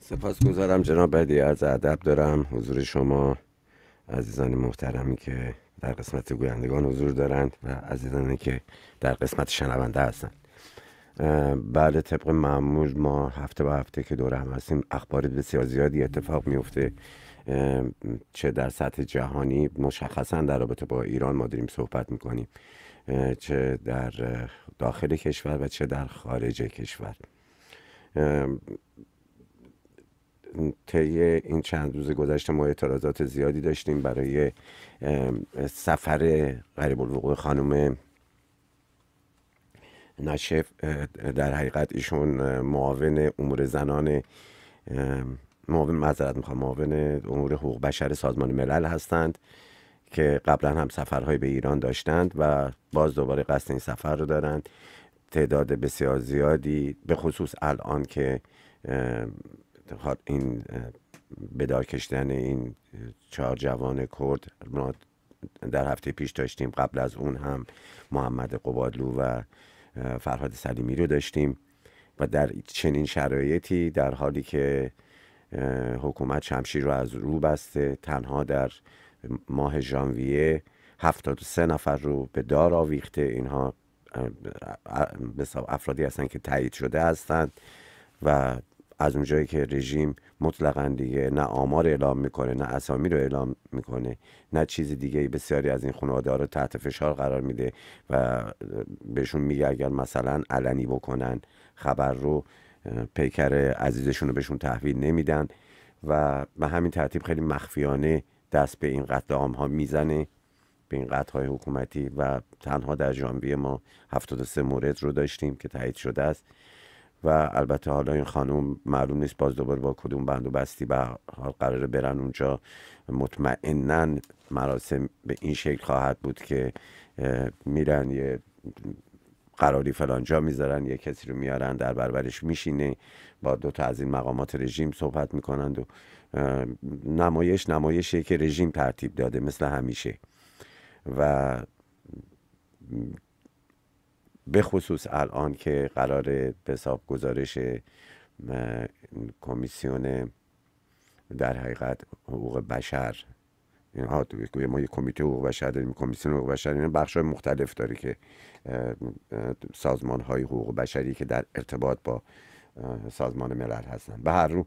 سپاس گذارم جناب بردی از ادب دارم حضور شما عزیزان محترمی که در قسمت گویندگان حضور دارند و عزیزانی که در قسمت شنونده هستند بله طبق معمول ما هفته به هفته که دور هم هستیم اخبار بسیار زیادی اتفاق میفته چه در سطح جهانی مشخصا در رابطه با ایران ما داریم صحبت میکنیم چه در داخل کشور و چه در خارج کشور طی این چند روز گذشته ما اعتراضات زیادی داشتیم برای سفر غریب الوقوع خانم نشف در حقیقت ایشون معاون امور زنان معاون میخوام معاون امور حقوق بشر سازمان ملل هستند که قبلا هم سفرهای به ایران داشتند و باز دوباره قصد این سفر رو دارند تعداد بسیار زیادی به خصوص الان که این بدار کشتن این چهار جوان کرد ما در هفته پیش داشتیم قبل از اون هم محمد قبادلو و فرهاد سلیمی رو داشتیم و در چنین شرایطی در حالی که حکومت شمشیر رو از رو بسته تنها در ماه ژانویه سه نفر رو به دار آویخته اینها افرادی هستند که تایید شده هستند و از اونجایی که رژیم مطلقا دیگه نه آمار اعلام میکنه نه اسامی رو اعلام میکنه نه چیز دیگه بسیاری از این خانواده رو تحت فشار قرار میده و بهشون میگه اگر مثلا علنی بکنن خبر رو پیکر عزیزشون رو بهشون تحویل نمیدن و به همین ترتیب خیلی مخفیانه دست به این قتل عام ها میزنه به این قتل های حکومتی و تنها در ژانویه ما 73 مورد رو داشتیم که تایید شده است و البته حالا این خانم معلوم نیست باز دوباره با کدوم بند و بستی به حال قراره برن اونجا مطمئنا مراسم به این شکل خواهد بود که میرن یه قراری فلانجا میذارن یه کسی رو میارن در برابرش میشینه با دو تا از این مقامات رژیم صحبت میکنند و نمایش نمایشی که رژیم ترتیب داده مثل همیشه و به خصوص الان که قرار به حساب گزارش کمیسیون در حقیقت حقوق بشر اینها ما یک کمیته حقوق بشر داریم کمیسیون حقوق بشر این بخش های مختلف داره که سازمان های حقوق بشری که در ارتباط با سازمان ملل هستند به هر رو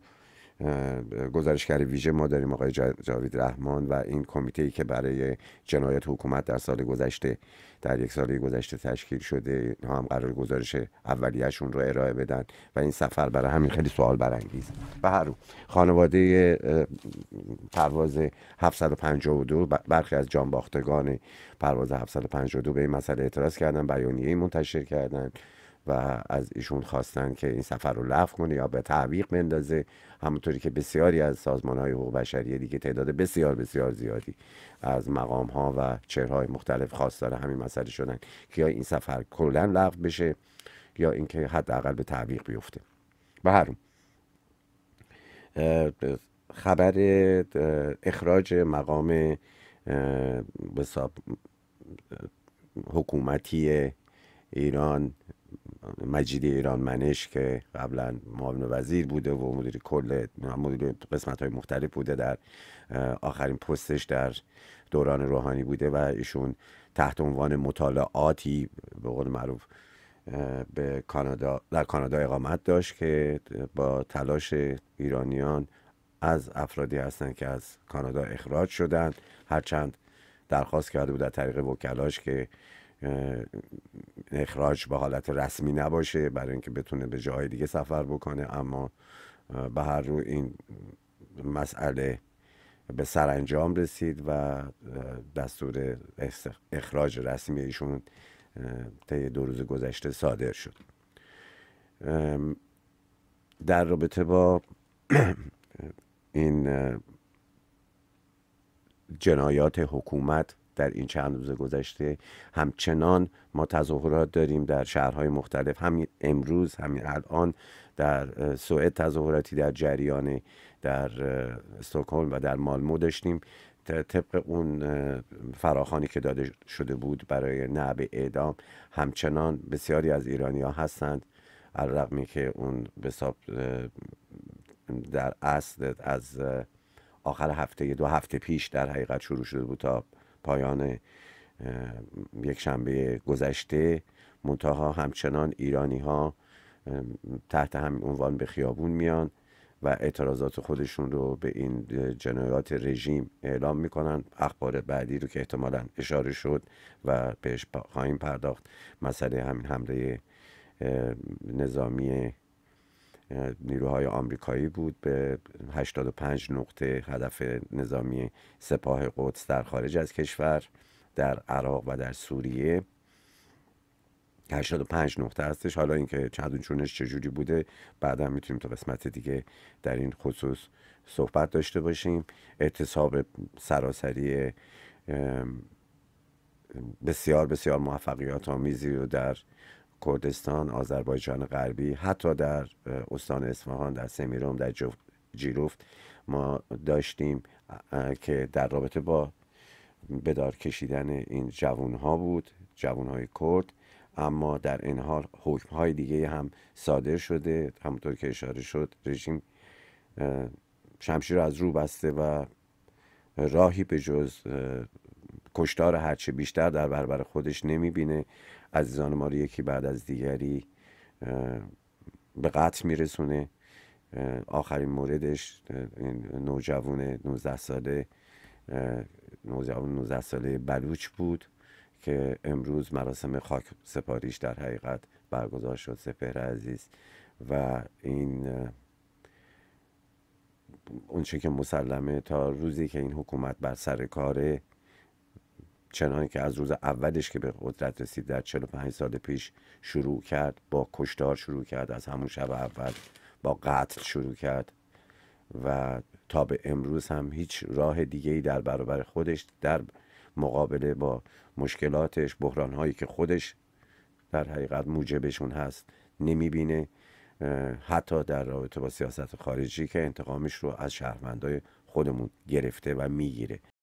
گزارشگر ویژه ما داریم آقای جاوید رحمان و این کمیته ای که برای جنایت حکومت در سال گذشته در یک سال گذشته تشکیل شده اینها هم قرار گزارش اولیهشون رو ارائه بدن و این سفر برای همین خیلی سوال برانگیز به هر رو خانواده پرواز 752 برخی از جانباختگان پرواز 752 به این مسئله اعتراض کردن بیانیه منتشر کردن و از ایشون خواستن که این سفر رو لغو کنه یا به تعویق بندازه همونطوری که بسیاری از سازمان های حقوق بشری دیگه تعداد بسیار بسیار زیادی از مقام ها و چهرهای مختلف خواستار همین مسئله شدن که یا این سفر کلا لغو بشه یا اینکه حداقل به تعویق بیفته به هر خبر اخراج مقام حکومتی ایران مجید منش که قبلا معاون وزیر بوده و مدیر کل مدیر قسمت های مختلف بوده در آخرین پستش در دوران روحانی بوده و ایشون تحت عنوان مطالعاتی به قول معروف به کانادا در کانادا اقامت داشت که با تلاش ایرانیان از افرادی هستند که از کانادا اخراج شدند هرچند درخواست کرده بود از طریق وکلاش که اخراج به حالت رسمی نباشه برای اینکه بتونه به جای دیگه سفر بکنه اما به هر رو این مسئله به سرانجام رسید و دستور اخراج رسمی ایشون طی دو روز گذشته صادر شد در رابطه با این جنایات حکومت در این چند روز گذشته همچنان ما تظاهرات داریم در شهرهای مختلف همین امروز همین الان در سوئد تظاهراتی در جریان در استکهلم و در مالمو داشتیم طبق اون فراخانی که داده شده بود برای نعب اعدام همچنان بسیاری از ایرانی ها هستند رغمی که اون بساب در اصل از آخر هفته دو هفته پیش در حقیقت شروع شده بود تا پایان یک شنبه گذشته منتها همچنان ایرانی ها تحت همین عنوان به خیابون میان و اعتراضات خودشون رو به این جنایات رژیم اعلام میکنن اخبار بعدی رو که احتمالا اشاره شد و بهش خواهیم پرداخت مسئله همین حمله نظامی نیروهای آمریکایی بود به 85 نقطه هدف نظامی سپاه قدس در خارج از کشور در عراق و در سوریه 85 نقطه هستش حالا اینکه چندون چونش چجوری بوده بعدا میتونیم تا قسمت دیگه در این خصوص صحبت داشته باشیم اعتصاب سراسری بسیار بسیار موفقیت آمیزی رو در کردستان آذربایجان غربی حتی در استان اصفهان در سمیروم در جیروفت ما داشتیم که در رابطه با بدار کشیدن این جوون ها بود جوون های کرد اما در این حال حکم های دیگه هم صادر شده همونطور که اشاره شد رژیم شمشیر از رو بسته و راهی به جز کشتار هرچه بیشتر در برابر خودش نمیبینه عزیزان ما رو یکی بعد از دیگری به قطع میرسونه آخرین موردش نوجوان 19 ساله نوجوان 19 ساله بلوچ بود که امروز مراسم خاک سپاریش در حقیقت برگزار شد سپهر عزیز و این اونچه که مسلمه تا روزی که این حکومت بر سر کاره چنانی که از روز اولش که به قدرت رسید در 45 سال پیش شروع کرد با کشتار شروع کرد از همون شب اول با قتل شروع کرد و تا به امروز هم هیچ راه دیگه ای در برابر خودش در مقابله با مشکلاتش بحرانهایی که خودش در حقیقت موجبشون هست نمیبینه حتی در رابطه با سیاست خارجی که انتقامش رو از شهروندهای خودمون گرفته و میگیره